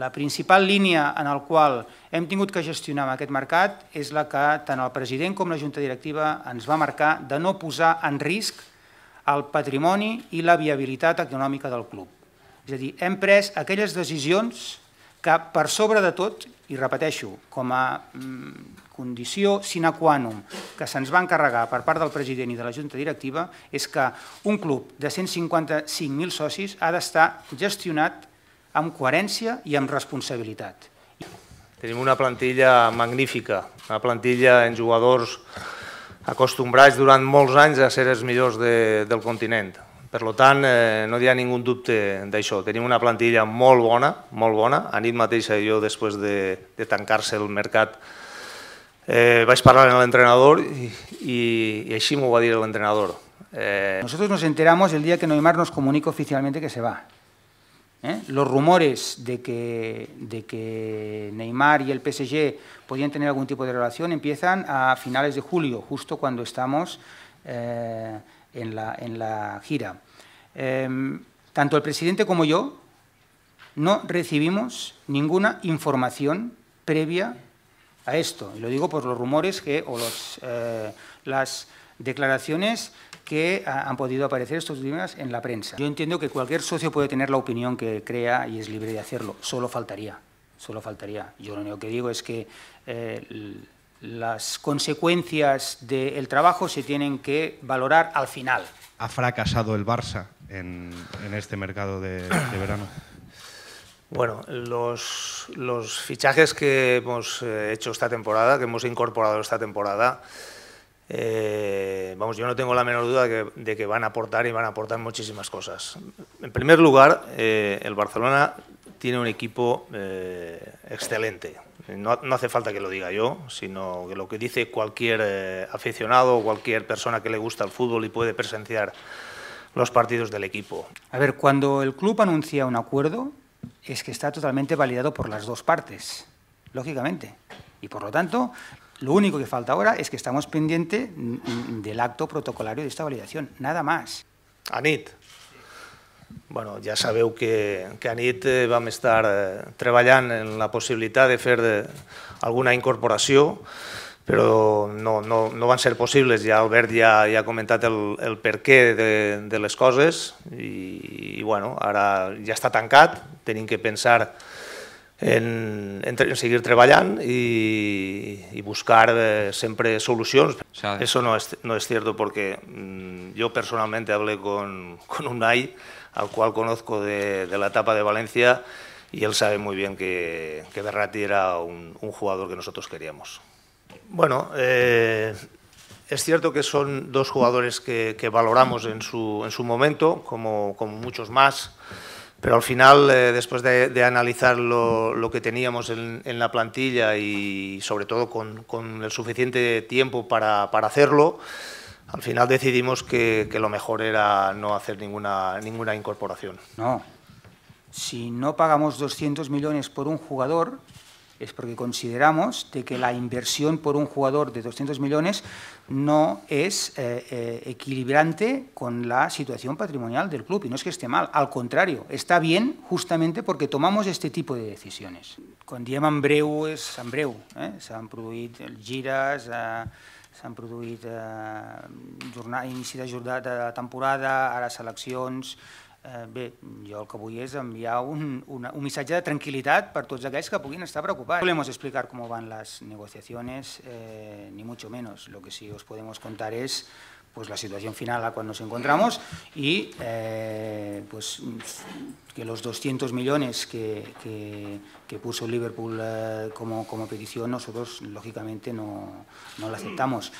La principal línia en el qual hem tingut que gestionar amb aquest mercat és la que tant el president com la Junta Directiva ens va marcar de no posar en risc el patrimoni i la viabilitat econòmica del club. És a dir, hem pres aquelles decisions que per sobre de tot, i repeteixo, com a mm, condició sine qua non que se'ns va encarregar per part del president i de la Junta Directiva és que un club de 155.000 socis ha d'estar gestionat amb coherència i amb responsabilitat. Tenim una plantilla magnífica, una plantilla en jugadors acostumbrats durant molts anys a ser els millors de, del continent. Per tant, eh, no hi ha ningú dubte d'això. Tenim una plantilla molt bona, molt bona. A nit mateixa jo, després de, de tancar-se el mercat, eh, vaig parlar amb l'entrenador i, i, i així m'ho va dir l'entrenador. Eh... Nosotros nos enteramos el día que Neymar nos comunica oficialmente que se va. ¿eh? los rumores de que, de que, Neymar y el PSG podían tener algún tipo de relación empiezan a finales de julio, justo cuando estamos eh, en, la, en, la, gira. Em, tanto el presidente como yo no recibimos ninguna información previa a esto. lo digo por los rumores que, o los, eh, las declaraciones que ah, han podido aparecer estos días en la prensa. Yo entiendo que cualquier socio puede tener la opinión que crea y es libre de hacerlo, solo faltaría, solo faltaría. Yo lo único que digo es que eh, las consecuencias del trabajo se tienen que valorar al final. ¿Ha fracasado el Barça en, este mercado de, verano? Bueno, los, fichajes que hemos eh, hecho esta temporada, que hemos incorporado esta temporada, eh, vamos, yo no tengo la menor duda de que, van a aportar y van a aportar muchísimas cosas. En primer lugar, eh, el Barcelona tiene un equipo eh, excelente. No, hace falta que lo diga yo, sino que lo que dice cualquier aficionado cualquier persona que le gusta el fútbol y puede presenciar los partidos del equipo. A ver, cuando el club anuncia un acuerdo, es que está totalmente validado por las dos partes, lógicamente. Y por lo tanto, Lo único que falta ahora es que estamos pendientes del acto protocolario de esta validación, nada más. Anit, bueno, ja sabeu que, que a nit eh, vam estar eh, treballant en la possibilitat de fer eh, alguna incorporació, però no, no, no van ser possibles. Ja Albert ja, ja ha comentat el, el per què de, de les coses i, i bueno, ara ja està tancat, tenim que pensar en, seguir trabajando y, buscar eh, siempre soluciones... Eso no es, no es cierto porque mm, yo personalmente hablé con, con Unai, al cual conozco de, la etapa de Valencia, y él sabe muy bien que, que era un, jugador que nosotros queríamos. Bueno, eh, es cierto que son dos jugadores que, que valoramos en su, en su momento, como, como muchos más. Pero al final, eh, después de, analizar lo, que teníamos en, la plantilla y sobre todo con, el suficiente tiempo para, hacerlo, al final decidimos que, lo mejor era no hacer ninguna, ninguna incorporación. No. Si no pagamos 200 millones por un jugador, es porque consideramos de que la inversión por un jugador de 200 millones no es eh, eh, equilibrante con la situación patrimonial del club. Y no es que esté mal, al contrario, está bien justamente porque tomamos este tipo de decisiones. Con diem Ambreu es Ambreu, eh? s'han produït gires, eh, s'han produït eh, jornada, inici de jornada de temporada, ara seleccions, Yo eh, jo el que vull enviar un, mensaje de tranquilidad para todos aquellos que puguin estar preocupados. No podemos explicar cómo van las negociaciones, eh, ni mucho menos. Lo que sí os podemos contar es pues, la situación final a cuando nos encontramos y eh, pues, que los 200 millones que, puso Liverpool como, petición nosotros, lógicamente, no, no aceptamos.